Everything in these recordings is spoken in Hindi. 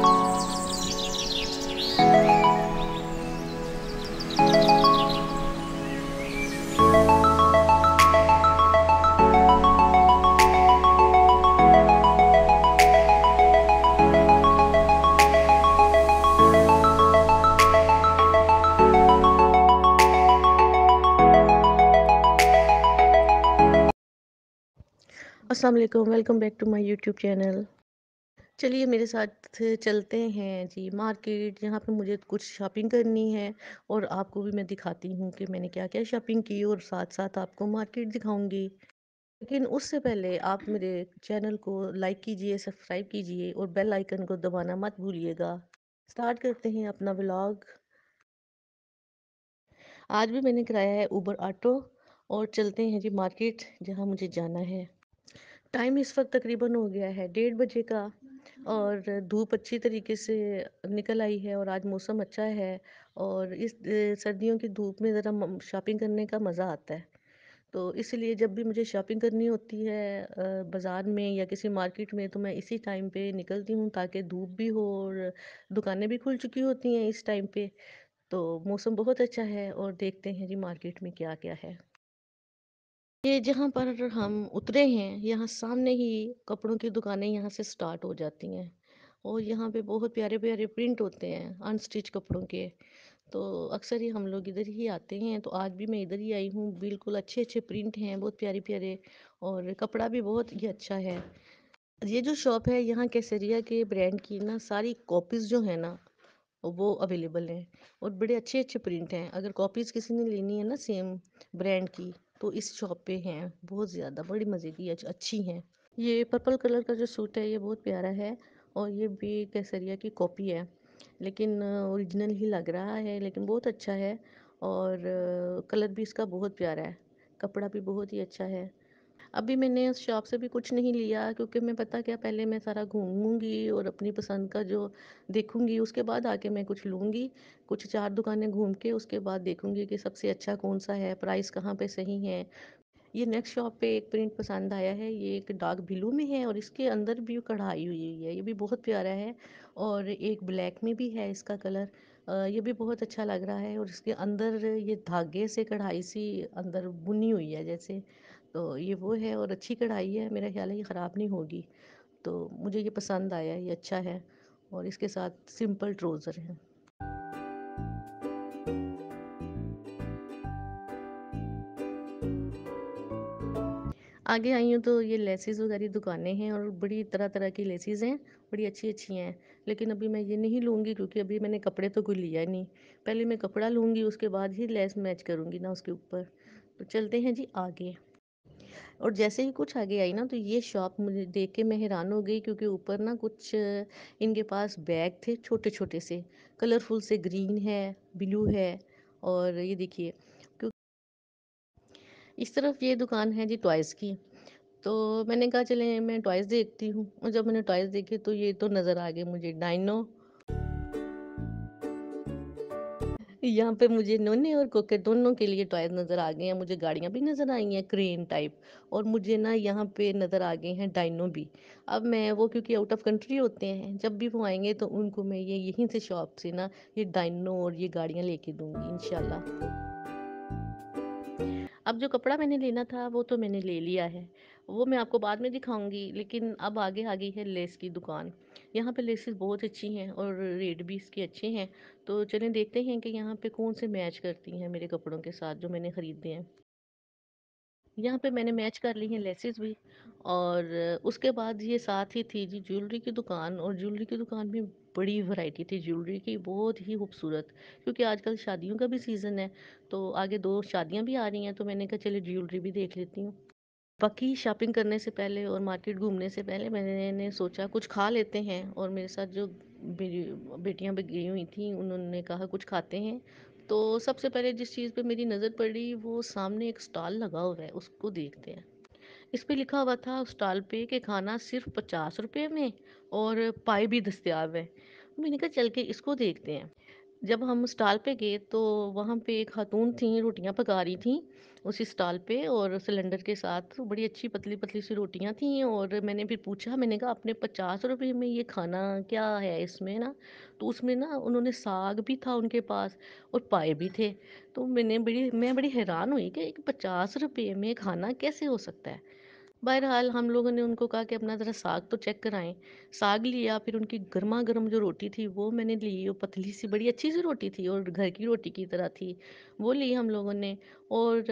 Assalamualaikum. Welcome back to my YouTube channel. चलिए मेरे साथ चलते हैं जी मार्केट यहाँ पे मुझे कुछ शॉपिंग करनी है और आपको भी मैं दिखाती हूँ कि मैंने क्या क्या शॉपिंग की और साथ साथ आपको मार्केट दिखाऊंगी लेकिन उससे पहले आप मेरे चैनल को लाइक कीजिए सब्सक्राइब कीजिए और बेल आइकन को दबाना मत भूलिएगा स्टार्ट करते हैं अपना ब्लॉग आज भी मैंने कराया है ऊबर ऑटो और चलते हैं जी मार्केट जहाँ मुझे जाना है टाइम इस वक्त तकरीबन हो गया है डेढ़ बजे का और धूप अच्छी तरीके से निकल आई है और आज मौसम अच्छा है और इस सर्दियों की धूप में ज़रा शॉपिंग करने का मज़ा आता है तो इसलिए जब भी मुझे शॉपिंग करनी होती है बाज़ार में या किसी मार्केट में तो मैं इसी टाइम पे निकलती हूँ ताकि धूप भी हो और दुकानें भी खुल चुकी होती हैं इस टाइम पे तो मौसम बहुत अच्छा है और देखते हैं जी मार्केट में क्या क्या है ये जहाँ पर हम उतरे हैं यहाँ सामने ही कपड़ों की दुकानें यहाँ से स्टार्ट हो जाती हैं और यहाँ पे बहुत प्यारे प्यारे प्रिंट होते हैं अनस्टिच कपड़ों के तो अक्सर ही हम लोग इधर ही आते हैं तो आज भी मैं इधर ही आई हूँ बिल्कुल अच्छे अच्छे प्रिंट हैं बहुत प्यारे प्यारे और कपड़ा भी बहुत ही अच्छा है ये जो शॉप है यहाँ कैसेरिया के ब्रांड की ना सारी कॉपीज़ जो है ना वो अवेलेबल हैं और बड़े अच्छे अच्छे प्रिंट हैं अगर कॉपीज़ किसी ने लेनी है ना सेम ब्रांड की तो इस शॉप पे हैं बहुत ज्यादा बड़ी मजे की अच्छी हैं ये पर्पल कलर का जो सूट है ये बहुत प्यारा है और ये भी कैसरिया की कॉपी है लेकिन ओरिजिनल ही लग रहा है लेकिन बहुत अच्छा है और कलर भी इसका बहुत प्यारा है कपड़ा भी बहुत ही अच्छा है अभी मैंने उस शॉप से भी कुछ नहीं लिया क्योंकि मैं पता क्या पहले मैं सारा घूमूंगी और अपनी पसंद का जो देखूंगी उसके बाद आके मैं कुछ लूँगी कुछ चार दुकानें घूम के उसके बाद देखूंगी कि सबसे अच्छा कौन सा है प्राइस कहाँ पे सही है ये नेक्स्ट शॉप पे एक प्रिंट पसंद आया है ये एक डार्क ब्लू में है और इसके अंदर भी कढ़ाई हुई है ये भी बहुत प्यारा है और एक ब्लैक में भी है इसका कलर ये भी बहुत अच्छा लग रहा है और इसके अंदर ये धागे से कढ़ाई सी अंदर बुनी हुई है जैसे तो ये वो है और अच्छी कढ़ाई है मेरा ख्याल है ये ख़राब नहीं होगी तो मुझे ये पसंद आया ये अच्छा है और इसके साथ सिंपल ट्रोज़र है आगे आई हूँ तो ये लेसिस वगैरह दुकानें हैं और बड़ी तरह तरह की लेसिस हैं बड़ी अच्छी अच्छी हैं लेकिन अभी मैं ये नहीं लूँगी क्योंकि अभी मैंने कपड़े तो कोई लिया नहीं पहले मैं कपड़ा लूँगी उसके बाद ही लेस मैच करूँगी ना उसके ऊपर तो चलते हैं जी आगे और जैसे ही कुछ आगे आई ना तो ये शॉप मुझे देख के मैं हैरान हो गई क्योंकि ऊपर ना कुछ इनके पास बैग थे छोटे छोटे से कलरफुल से ग्रीन है ब्लू है और ये देखिए इस तरफ ये दुकान है जी टॉयज़ की तो मैंने कहा चले मैं टॉयज़ देखती हूँ और जब मैंने टॉयज़ देखे तो ये तो नज़र आ गए मुझे डाइनो यहाँ पे मुझे नोने और कोके दोनों के लिए टॉयज नज़र आ गए हैं मुझे गाड़ियाँ भी नज़र आई हैं क्रेन टाइप और मुझे ना यहाँ पे नज़र आ गए हैं डाइनो भी अब मैं वो क्योंकि आउट ऑफ कंट्री होते हैं जब भी वो आएंगे तो उनको मैं ये यहीं से शॉप से ना ये डाइनो और ये गाड़ियाँ लेके दूंगी इनशाला अब जो कपड़ा मैंने लेना था वो तो मैंने ले लिया है वो मैं आपको बाद में दिखाऊंगी लेकिन अब आगे आ गई है लेस की दुकान यहाँ पे लेसेस बहुत अच्छी हैं और रेट भी इसके अच्छे हैं तो चलें देखते हैं कि यहाँ पे कौन से मैच करती हैं मेरे कपड़ों के साथ जो मैंने ख़रीदे हैं यहाँ पे मैंने मैच कर ली हैं लेसेस भी और उसके बाद ये साथ ही थी जी ज्वेलरी की दुकान और ज्वेलरी की दुकान में बड़ी वैरायटी थी ज्वेलरी की बहुत ही खूबसूरत क्योंकि आजकल शादियों का भी सीज़न है तो आगे दो शादियाँ भी आ रही हैं तो मैंने कहा चले ज्वेलरी भी देख लेती हूँ बाकी शॉपिंग करने से पहले और मार्केट घूमने से पहले मैंने सोचा कुछ खा लेते हैं और मेरे साथ जो बेटियां भी गई हुई थी उन्होंने कहा कुछ खाते हैं तो सबसे पहले जिस चीज़ पे मेरी नज़र पड़ी वो सामने एक स्टॉल लगा हुआ है उसको देखते हैं इस पे लिखा हुआ था स्टॉल पे कि खाना सिर्फ पचास रुपये में और पाए भी दस्तियाब है मैंने कहा चल के इसको देखते हैं जब हम स्टॉल पे गए तो वहाँ पे एक खातून हाँ। थी रोटियाँ पका रही थी उसी स्टॉल पे और सिलेंडर के साथ बड़ी अच्छी पतली पतली सी रोटियाँ थी और मैंने फिर पूछा मैंने कहा अपने पचास रुपये में ये खाना क्या है इसमें ना तो उसमें ना उन्होंने साग भी था उनके पास और पाए भी थे तो मैंने बड़ी मैं बड़ी हैरान हुई कि एक पचास रुपये में खाना कैसे हो सकता है बहरहाल हम लोगों ने उनको कहा कि अपना ज़रा साग तो चेक कराएं साग लिया फिर उनकी गर्मा गर्म जो रोटी थी वो मैंने ली वो पतली सी बड़ी अच्छी सी रोटी थी और घर की रोटी की तरह थी वो ली हम लोगों ने और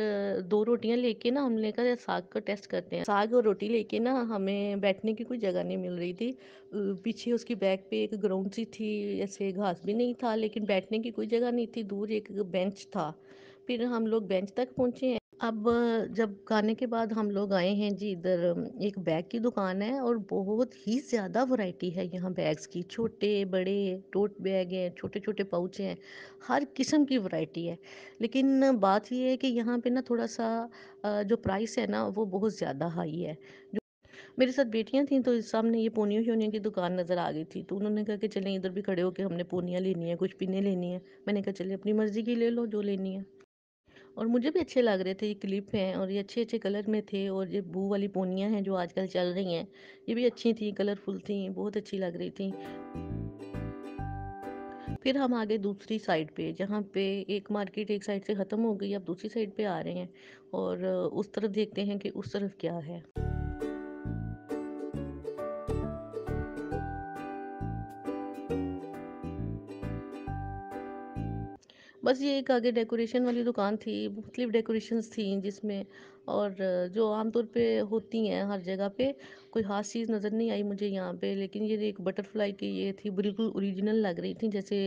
दो रोटियां लेके ना हमने कहा साग का टेस्ट करते हैं साग और रोटी लेके ना हमें बैठने की कोई जगह नहीं मिल रही थी पीछे उसकी बैक पे एक ग्राउंड सी थी ऐसे घास भी नहीं था लेकिन बैठने की कोई जगह नहीं थी दूर एक बेंच था फिर हम लोग बेंच तक पहुँचे अब जब गाने के बाद हम लोग आए हैं जी इधर एक बैग की दुकान है और बहुत ही ज़्यादा वैरायटी है यहाँ बैग्स की छोटे बड़े टोट बैग हैं छोटे छोटे पाउच हैं हर किस्म की वैरायटी है लेकिन बात यह है कि यहाँ पे ना थोड़ा सा जो प्राइस है ना वो बहुत ज़्यादा हाई है जो मेरे साथ बेटियाँ थीं तो इस सामने ये पोनियो शोनियो की दुकान नज़र आ गई थी तो उन्होंने कहा कि चलें इधर भी खड़े होकर हमने पोनियाँ लेनी है कुछ पीने लेनी है मैंने कहा चले अपनी मर्ज़ी की ले लो जो लेनी है और मुझे भी अच्छे लग रहे थे ये क्लिप हैं और ये अच्छे अच्छे कलर में थे और ये बू वाली पोनियाँ हैं जो आजकल चल रही हैं ये भी अच्छी थी कलरफुल थी बहुत अच्छी लग रही थी फिर हम आ गए दूसरी साइड पे जहाँ पे एक मार्केट एक साइड से ख़त्म हो गई अब दूसरी साइड पे आ रहे हैं और उस तरफ देखते हैं कि उस तरफ क्या है बस ये एक आगे डेकोरेशन वाली दुकान थी मुख्तलिफ डेकोरेशंस थी जिसमें और जो आमतौर पे होती हैं हर जगह पे कोई खास चीज़ नज़र नहीं आई मुझे यहाँ पे लेकिन ये एक बटरफ्लाई की ये थी बिल्कुल ओरिजिनल लग रही थी जैसे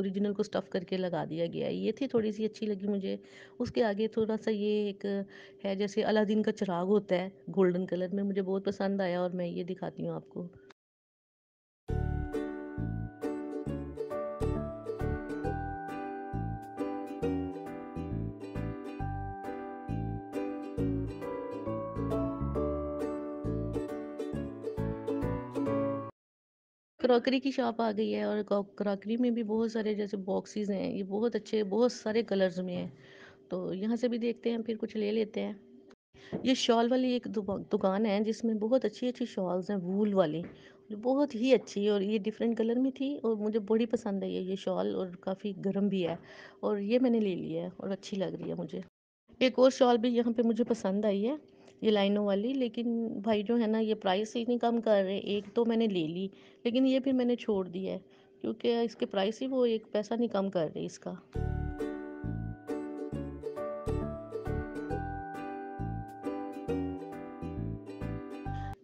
ओरिजिनल को स्टफ़ करके लगा दिया गया है ये थी थोड़ी सी अच्छी लगी मुझे उसके आगे थोड़ा सा ये एक है जैसे अलादीन का चिराग होता है गोल्डन कलर में मुझे बहुत पसंद आया और मैं ये दिखाती हूँ आपको क्रॉकरी की शॉप आ गई है और क्रॉकरी में भी बहुत सारे जैसे बॉक्सेस हैं ये बहुत अच्छे बहुत सारे कलर्स में हैं तो यहाँ से भी देखते हैं फिर कुछ ले लेते हैं ये शॉल वाली एक दुकान है जिसमें बहुत अच्छी अच्छी शॉल्स हैं वूल वाली बहुत ही अच्छी और ये डिफरेंट कलर में थी और मुझे बड़ी पसंद आई है ये शॉल और काफ़ी गर्म भी है और ये मैंने ले लिया है और अच्छी लग रही है मुझे एक और शॉल भी यहाँ पे मुझे पसंद आई है ये लाइनों वाली लेकिन भाई जो है ना ये प्राइस ही नहीं कम कर रहे एक तो मैंने ले ली लेकिन ये फिर मैंने छोड़ दिया है क्योंकि इसके प्राइस ही वो एक पैसा नहीं कम कर रही इसका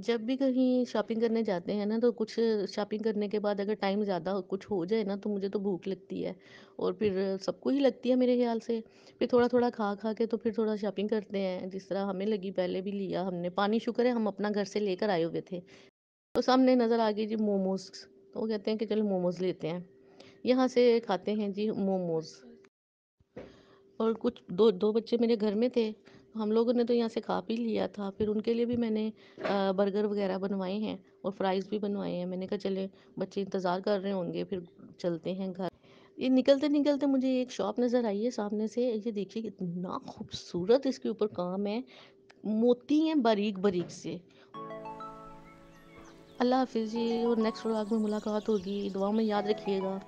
जब भी कहीं शॉपिंग करने जाते हैं ना तो कुछ शॉपिंग करने के बाद अगर टाइम ज़्यादा कुछ हो जाए ना तो मुझे तो भूख लगती है और फिर सबको ही लगती है मेरे ख्याल से फिर थोड़ा थोड़ा खा खा के तो फिर थोड़ा शॉपिंग करते हैं जिस तरह हमें लगी पहले भी लिया हमने पानी शुक्र है हम अपना घर से लेकर आए हुए थे तो सामने नज़र आ गई जी मोमोज़ तो वो कहते हैं कि चलो मोमोज़ लेते हैं यहाँ से खाते हैं जी मोमोज़ और कुछ दो दो बच्चे मेरे घर में थे हम लोगों ने तो यहाँ से खा पी लिया था फिर उनके लिए भी मैंने बर्गर वगैरह बनवाए हैं और फ्राइज़ भी बनवाए हैं मैंने कहा चले बच्चे इंतज़ार कर रहे होंगे फिर चलते हैं घर ये निकलते निकलते मुझे एक शॉप नज़र आई है सामने से ये देखिए कितना खूबसूरत इसके ऊपर काम है मोती हैं बारीक बारीक से अल्लाह हाफिज़ जी और नेक्स्ट व्लॉग में मुलाकात होगी दुआ में याद रखिएगा